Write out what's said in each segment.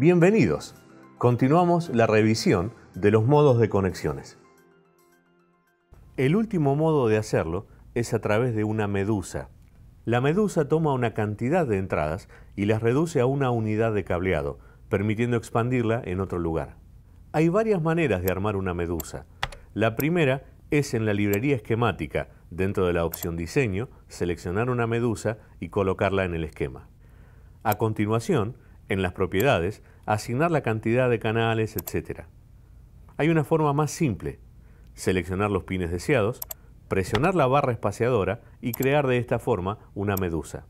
Bienvenidos. Continuamos la revisión de los modos de conexiones. El último modo de hacerlo es a través de una medusa. La medusa toma una cantidad de entradas y las reduce a una unidad de cableado, permitiendo expandirla en otro lugar. Hay varias maneras de armar una medusa. La primera es en la librería esquemática, dentro de la opción diseño, seleccionar una medusa y colocarla en el esquema. A continuación, en las propiedades, asignar la cantidad de canales, etc. Hay una forma más simple, seleccionar los pines deseados, presionar la barra espaciadora y crear de esta forma una medusa.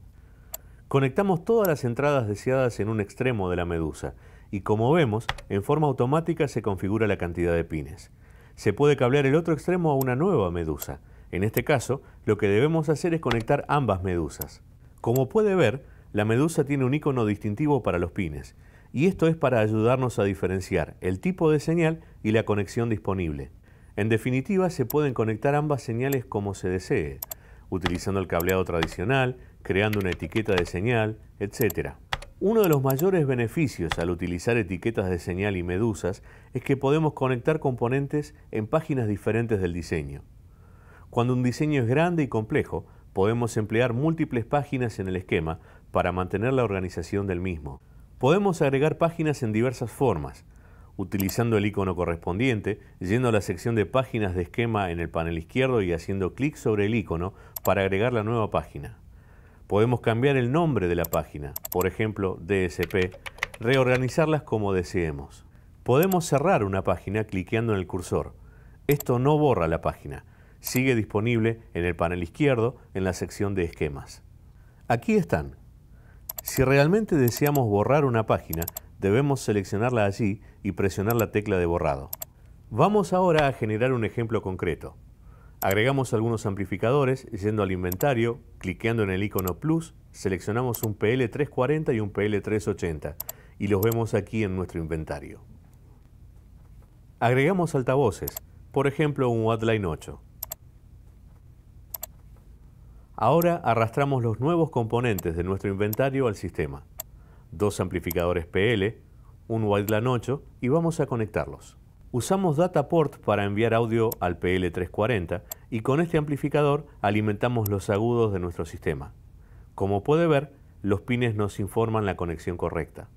Conectamos todas las entradas deseadas en un extremo de la medusa y como vemos, en forma automática se configura la cantidad de pines. Se puede cablear el otro extremo a una nueva medusa. En este caso, lo que debemos hacer es conectar ambas medusas. Como puede ver, la medusa tiene un icono distintivo para los pines, y esto es para ayudarnos a diferenciar el tipo de señal y la conexión disponible. En definitiva, se pueden conectar ambas señales como se desee, utilizando el cableado tradicional, creando una etiqueta de señal, etc. Uno de los mayores beneficios al utilizar etiquetas de señal y medusas es que podemos conectar componentes en páginas diferentes del diseño. Cuando un diseño es grande y complejo, Podemos emplear múltiples páginas en el esquema para mantener la organización del mismo. Podemos agregar páginas en diversas formas, utilizando el icono correspondiente, yendo a la sección de páginas de esquema en el panel izquierdo y haciendo clic sobre el icono para agregar la nueva página. Podemos cambiar el nombre de la página, por ejemplo DSP, reorganizarlas como deseemos. Podemos cerrar una página cliqueando en el cursor. Esto no borra la página, Sigue disponible en el panel izquierdo en la sección de esquemas. Aquí están. Si realmente deseamos borrar una página, debemos seleccionarla allí y presionar la tecla de borrado. Vamos ahora a generar un ejemplo concreto. Agregamos algunos amplificadores yendo al inventario, cliqueando en el icono Plus, seleccionamos un PL340 y un PL380 y los vemos aquí en nuestro inventario. Agregamos altavoces, por ejemplo un Wattline 8. Ahora arrastramos los nuevos componentes de nuestro inventario al sistema. Dos amplificadores PL, un Wildland 8 y vamos a conectarlos. Usamos DataPort para enviar audio al PL340 y con este amplificador alimentamos los agudos de nuestro sistema. Como puede ver, los pines nos informan la conexión correcta.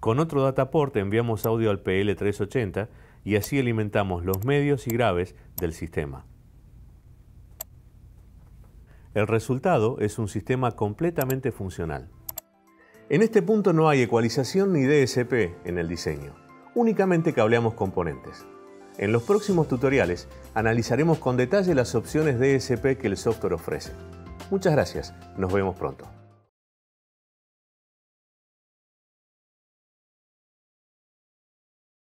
Con otro dataport enviamos audio al PL380 y así alimentamos los medios y graves del sistema. El resultado es un sistema completamente funcional. En este punto no hay ecualización ni DSP en el diseño, únicamente cableamos componentes. En los próximos tutoriales analizaremos con detalle las opciones DSP que el software ofrece. Muchas gracias, nos vemos pronto.